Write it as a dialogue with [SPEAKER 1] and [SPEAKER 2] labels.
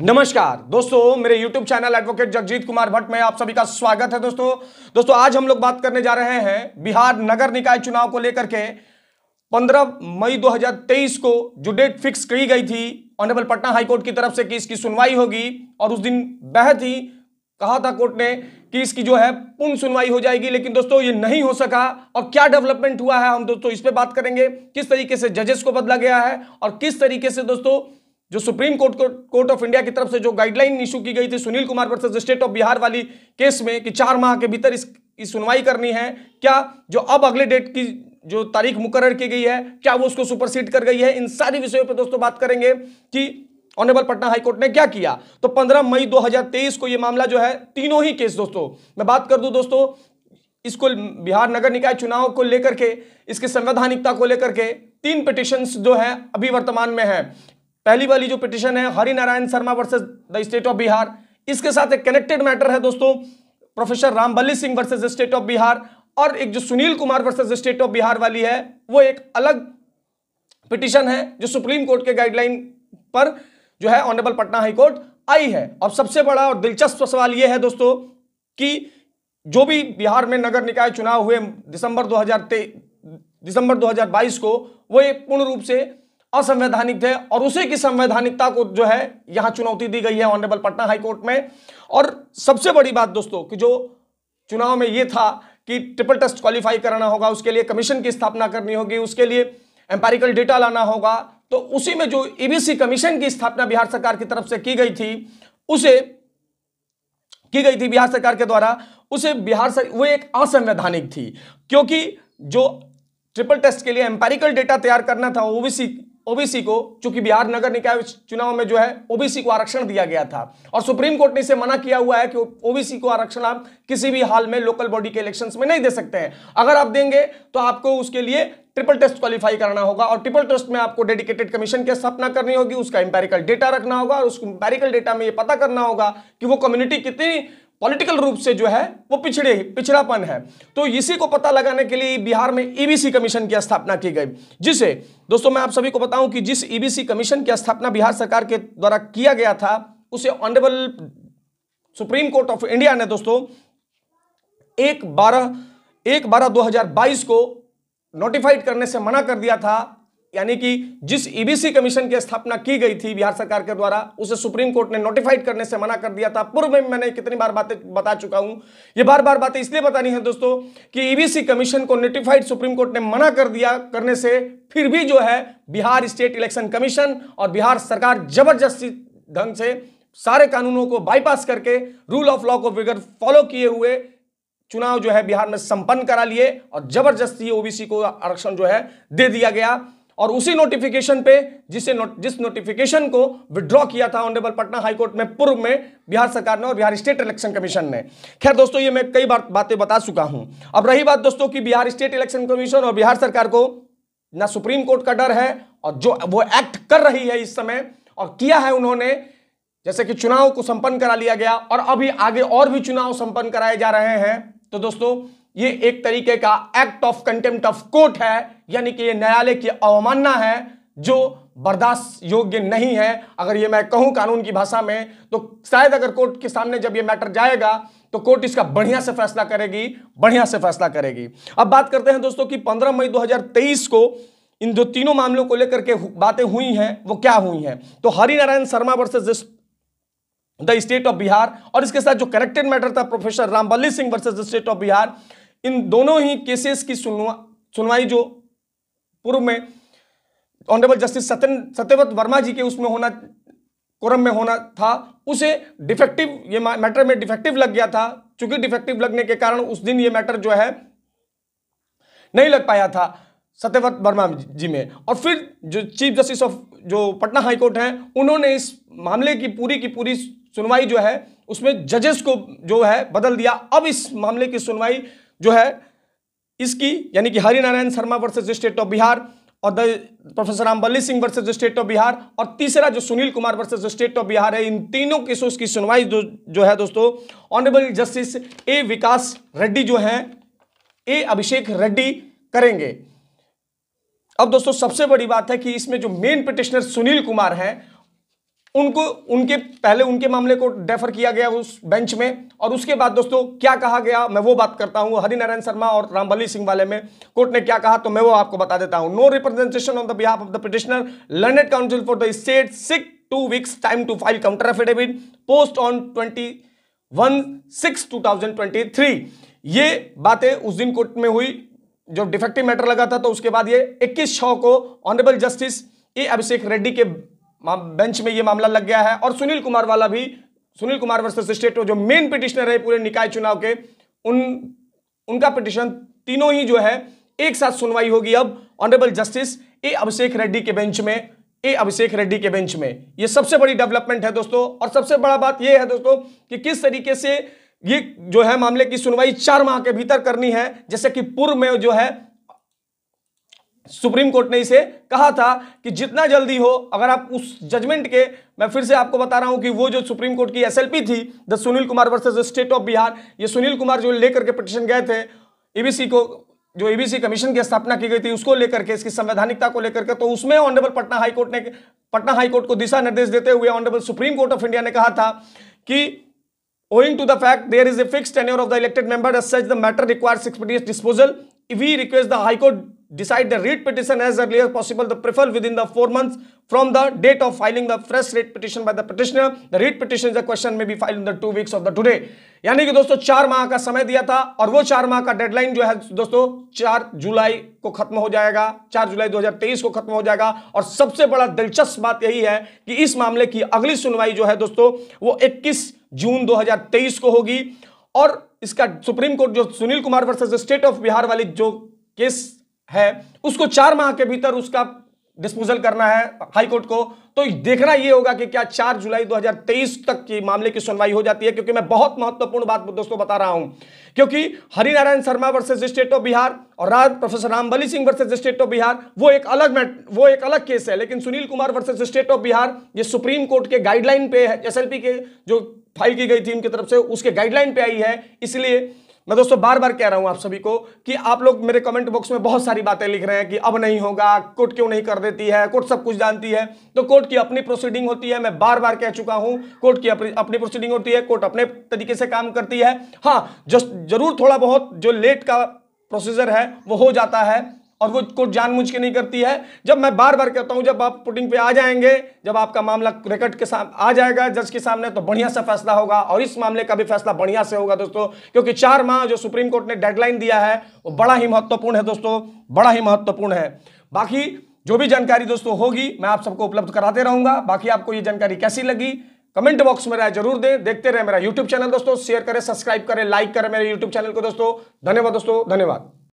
[SPEAKER 1] नमस्कार दोस्तों मेरे YouTube channel advocate Jagjit Kumar Bhatt में आप सभी का स्वागत है दोस्तों दोस्तों आज हम लोग बात करने जा रहे हैं बिहार नगर निकाय चुनाव को लेकर के 15 मई 2023 को जो डेट फिक्स की गई थी ऑनरेबल पटना हाईकोर्ट की तरफ से कि इसकी सुनवाई होगी और उस दिन बेहद ही कहा था कोर्ट ने कि इसकी जो है पूर्ण सुनवाई हो जाएगी लेकिन दोस्तों ये नहीं हो सका और क्या डेवलपमेंट हुआ है हम दोस्तों इस पर बात करेंगे किस तरीके से जजेस को बदला गया है और किस तरीके से दोस्तों जो supreme court court of India की तरफ से जो गाइडलाइन इशू की गई थी Sunil Kumar versus state of Bihar वाली केस में कि चार माह के भीतर इस सुनवाई करनी है क्या जो अब अगले डेट की जो तारीख मुकर की गई है क्या वो उसको सुपरसीड कर गई है इन सारी विषयों पर दोस्तों बात करेंगे कि ऑनरेबल पटना हाईकोर्ट ने क्या किया तो 15 मई 2023 को ये मामला जो है तीनों ही केस दोस्तों मैं बात कर दूं दोस्तों इसको बिहार नगर निकाय चुनाव को लेकर के इसके संवैधानिकता को लेकर के तीन पिटिशन जो है अभी वर्तमान में है पहली वाली जो पिटिशन है Hari Narayan Sharma versus the state of Bihar इसके साथ एक कनेक्टेड मैटर है दोस्तों professor Rambali Singh versus state of Bihar और एक जो Sunil Kumar versus state of Bihar वाली है वो एक अलग पिटिशन है जो सुप्रीम कोर्ट के गाइडलाइन पर जो है ऑनरेबल पटना हाई कोर्ट आई है और सबसे बड़ा और दिलचस्प सवाल यह है दोस्तों कि जो भी बिहार में नगर निकाय चुनाव हुए दिसंबर 2023 दिसंबर 2022 को वो एक पूर्ण रूप से असंवैधानिक थे और उसी की संवैधानिकता को जो है यहां चुनौती दी गई है ऑनरेबल पटना हाईकोर्ट में और सबसे बड़ी बात दोस्तों कि जो चुनाव में यह था कि ट्रिपल टेस्ट क्वालिफाई कराना होगा उसके लिए कमीशन की स्थापना करनी होगी उसके लिए एम्पेरिकल डेटा लाना होगा तो उसी में जो ईबीसी e कमीशन की स्थापना बिहार सरकार की तरफ से की गई थी उसे की गई थी बिहार सरकार के द्वारा उसे बिहार सर वो एक असंवैधानिक थी क्योंकि जो ट्रिपल टेस्ट के लिए एम्पेरिकल डेटा तैयार करना था ओबीसी ओबीसी को चूंकि बिहार नगर निकाय चुनाव में जो है ओबीसी को आरक्षण दिया गया था और सुप्रीम कोर्ट ने इसे मना किया हुआ है कि ओबीसी को आरक्षण आप किसी भी हाल में लोकल बॉडी के इलेक्शंस में नहीं दे सकते हैं अगर आप देंगे तो आपको उसके लिए ट्रिपल टेस्ट क्वालिफाई करना होगा और ट्रिपल टेस्ट में आपको डेडिकेटेड कमीशन की स्थापना करनी होगी उसका इंपेरिकल डेटा रखना होगा और उस इंपेरिकल डेटा में यह पता करना होगा कि वो कम्युनिटी कितनी पॉलिटिकल रूप से जो है वो पिछड़े पिछड़ापन है तो इसी को पता लगाने के लिए बिहार में ईबीसी e कमीशन की स्थापना की गई जिसे दोस्तों मैं आप सभी को बताऊं कि जिस ईबीसी e कमीशन की स्थापना बिहार सरकार के द्वारा किया गया था उसे honourable supreme court of India ने दोस्तों एक बारह एक बारह दो हजार बाईस को नोटिफाइड करने से मना कर दिया था यानी कि जिस ईबीसी e कमीशन की स्थापना की गई थी बिहार सरकार के द्वारा उसे सुप्रीम कोर्ट ने नोटिफाइड करने से मना कर दिया था पूर्व में मैंने कितनी बार बातें बता चुका हूं ये बार बार बातें इसलिए बतानी है दोस्तों कि ईबीसी e कमीशन को नोटिफाइड सुप्रीम कोर्ट ने मना कर दिया करने से फिर भी जो है बिहार स्टेट इलेक्शन कमीशन और बिहार सरकार जबरदस्ती ढंग से सारे कानूनों को बाईपास करके रूल ऑफ लॉ को बिगर फॉलो किए हुए चुनाव जो है बिहार में संपन्न करा लिए और जबरदस्ती ओबीसी को आरक्षण जो है दे दिया गया और उसी नोटिफिकेशन पे जिसे नो, जिस नोटिफिकेशन को विड्रॉ किया था ऑनरेबल पटना हाईकोर्ट में पूर्व में बिहार सरकार ने और बिहार स्टेट इलेक्शन कमीशन ने खैर दोस्तों ये मैं कई बार बातें बता चुका हूं अब रही बात दोस्तों की बिहार स्टेट इलेक्शन कमीशन और बिहार सरकार को ना सुप्रीम कोर्ट का डर है और जो वो एक्ट कर रही है इस समय और किया है उन्होंने जैसे कि चुनाव को संपन्न करा लिया गया और अभी आगे और भी चुनाव संपन्न कराए जा रहे हैं तो दोस्तों ये एक तरीके का act of contempt of court है यानी कि ये न्यायालय की अवमानना है जो बर्दाश्त योग्य नहीं है अगर ये मैं कहूं कानून की भाषा में तो शायद अगर कोर्ट के सामने जब ये मैटर जाएगा तो कोर्ट इसका बढ़िया से फैसला करेगी बढ़िया से फैसला करेगी अब बात करते हैं दोस्तों कि 15 मई 2023 को इन जो तीनों मामलों को लेकर के बातें हुई हैं वो क्या हुई हैं तो Harinarayan Sharma versus the state of Bihar और इसके साथ जो करेक्टेड मैटर था professor Ramballi Singh versus the state of Bihar इन दोनों ही केसेस की सुनवा सुनवाई जो पूर्व में ऑनरेबल जस्टिस सत्यन सत्यव्रत वर्मा जी के उसमें होना कोरम में होना था उसे डिफेक्टिव ये मैटर में डिफेक्टिव लग गया था चूंकि डिफेक्टिव लगने के कारण उस दिन ये मैटर जो है नहीं लग पाया था सत्यव्रत वर्मा जी में और फिर जो चीफ जस्टिस ऑफ जो पटना हाईकोर्ट हैं उन्होंने इस मामले की पूरी की पूरी सुनवाई जो है उसमें जजेस को जो है बदल दिया अब इस मामले की सुनवाई जो है इसकी यानी कि Harinarayan Sharma versus state of Bihar और professor Ramballi Singh versus state of Bihar और तीसरा जो Sunil Kumar versus state of Bihar है इन तीनों केसों की सुनवाई जो, है दोस्तों honourable justice A Vikas Reddy जो है ए अभिषेक रेड्डी करेंगे अब दोस्तों सबसे बड़ी बात है कि इसमें जो मेन पिटिशनर सुनील कुमार हैं उनको उनके पहले उनके मामले को डेफर किया गया उस बेंच में और उसके बाद दोस्तों क्या कहा गया मैं वो बात करता हूं हरिनारायण शर्मा और रामबली सिंह वाले में कोर्ट ने क्या कहा तो मैं वो आपको बता देता हूं no representation on the behalf of the petitioner learned counsel for the state seek two weeks time to file counter affidavit post on twenty one six two thousand twenty three ये बातें उस दिन कोर्ट में हुई जो defective matter लगा था तो उसके बाद ये इक्कीस छ को honourable justice A Abhishek Reddy के बेंच में ये मामला लग गया है और सुनील कुमार वाला भी सुनील कुमार वर्सेस स्टेट जो मेन पिटिशनर है पूरे निकाय चुनाव के उन उनका पिटिशन तीनों ही जो है एक साथ सुनवाई होगी अब honourable justice A Abhishek Reddy के बेंच में ए अभिषेक रेड्डी के बेंच में ये सबसे बड़ी डेवलपमेंट है दोस्तों और सबसे बड़ा बात यह है दोस्तों कि किस तरीके से ये जो है मामले की सुनवाई चार माह के भीतर करनी है जैसे कि पूर्व में जो है सुप्रीम कोर्ट ने इसे कहा था कि जितना जल्दी हो अगर आप उस जजमेंट के मैं फिर से आपको बता रहा हूं कि वो जो सुप्रीम कोर्ट की एसएलपी थी the Sunil Kumar versus state of Bihar ये सुनील कुमार जो लेकर के पिटिशन गए थे ईबीसी e को जो ईबीसी e कमीशन की स्थापना की गई थी उसको लेकर के इसकी संवैधानिकता को लेकर के तो उसमें ऑनरेबल पटना हाईकोर्ट ने पटना हाईकोर्ट को दिशा निर्देश देते हुए honourable supreme court of India ने कहा था कि owing to the fact there is a fix tenure of the elected member as such the matter requires expeditious disposal we request the decide the rate petition as early as possible the preferred within the 4 months from the date of filing the fresh rate petition by the petitioner the rate petition the question may be filed in the 2 weeks of the today यानी कि दोस्तों चार माह का समय दिया था और वो चार माह का डेडलाइन जो है दोस्तों चार जुलाई को खत्म हो जाएगा चार जुलाई 2023 को खत्म हो जाएगा और सबसे बड़ा दिलचस्प बात यही है कि इस मामले की अगली सुनवाई जो है दोस्तों वो 21 जून 2023 को होगी और इसका सुप्रीम कोर्ट जो Sunil Kumar versus state of Bihar वाली जो केस है उसको चार माह के भीतर उसका डिस्पोजल करना है हाईकोर्ट को तो देखना यह होगा कि क्या 4 जुलाई 2023 तक की मामले की सुनवाई हो जाती है क्योंकि मैं बहुत महत्वपूर्ण बात दोस्तों बता रहा हूं क्योंकि Harinarayan Sharma versus state of Bihar और राज professor Rambali Singh versus state of Bihar वो एक अलग वो एक अलग केस है लेकिन Sunil Kumar versus state of Bihar ये सुप्रीम कोर्ट के गाइडलाइन पे है एस के जो फाइल की गई थी उनकी तरफ से उसके गाइडलाइन पे आई है इसलिए मैं दोस्तों बार बार कह रहा हूं आप सभी को कि आप लोग मेरे कमेंट बॉक्स में बहुत सारी बातें लिख रहे हैं कि अब नहीं होगा कोर्ट क्यों नहीं कर देती है कोर्ट सब कुछ जानती है तो कोर्ट की अपनी प्रोसीडिंग होती है मैं बार बार कह चुका हूं कोर्ट की अपनी प्रोसीडिंग होती है कोर्ट अपने तरीके से काम करती है हाँ जरूर थोड़ा बहुत जो लेट का प्रोसीजर है वो हो जाता है और वो कोर्ट जानबूझ के नहीं करती है जब मैं बार बार कहता हूँ जब आप पुटिंग पे आ जाएंगे जब आपका मामला रिकॉर्ड के सामने आ जाएगा जज के सामने तो बढ़िया से फैसला होगा और इस मामले का भी फैसला बढ़िया से होगा दोस्तों क्योंकि चार माह जो सुप्रीम कोर्ट ने डेडलाइन दिया है वो बड़ा ही महत्वपूर्ण है दोस्तों बड़ा ही महत्वपूर्ण है बाकी जो भी जानकारी दोस्तों होगी मैं आप सबको उपलब्ध कराते रहूंगा बाकी आपको ये जानकारी कैसी लगी कमेंट बॉक्स में राय जरूर दें देखते रहे मेरा यूट्यूब चैनल दोस्तों शेयर करें सब्सक्राइब करें लाइक करें मेरे यूट्यूब चैनल को दोस्तों धन्यवाद दोस्तों धन्यवाद